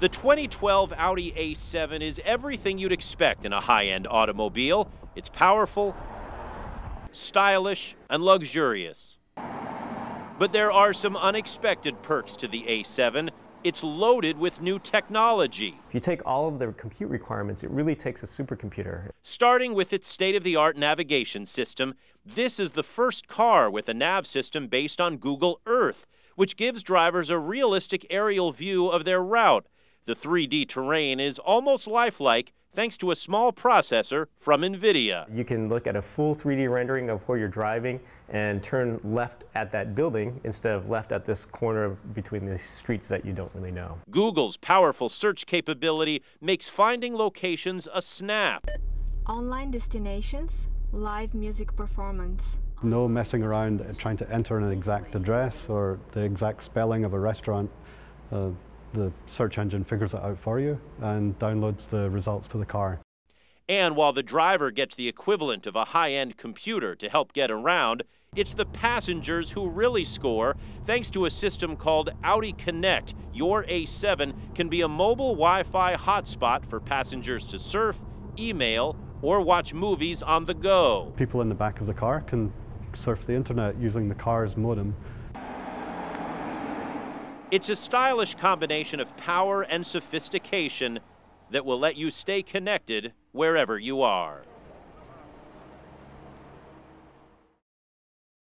The 2012 Audi A7 is everything you'd expect in a high-end automobile. It's powerful, stylish, and luxurious. But there are some unexpected perks to the A7. It's loaded with new technology. If you take all of the compute requirements, it really takes a supercomputer. Starting with its state-of-the-art navigation system, this is the first car with a nav system based on Google Earth, which gives drivers a realistic aerial view of their route. The 3D terrain is almost lifelike thanks to a small processor from NVIDIA. You can look at a full 3D rendering of where you're driving and turn left at that building instead of left at this corner between the streets that you don't really know. Google's powerful search capability makes finding locations a snap. Online destinations, live music performance. No messing around trying to enter an exact address or the exact spelling of a restaurant. Uh, the search engine figures it out for you and downloads the results to the car. And while the driver gets the equivalent of a high-end computer to help get around, it's the passengers who really score thanks to a system called Audi Connect. Your A7 can be a mobile Wi-Fi hotspot for passengers to surf, email, or watch movies on the go. People in the back of the car can surf the internet using the car's modem. It's a stylish combination of power and sophistication that will let you stay connected wherever you are.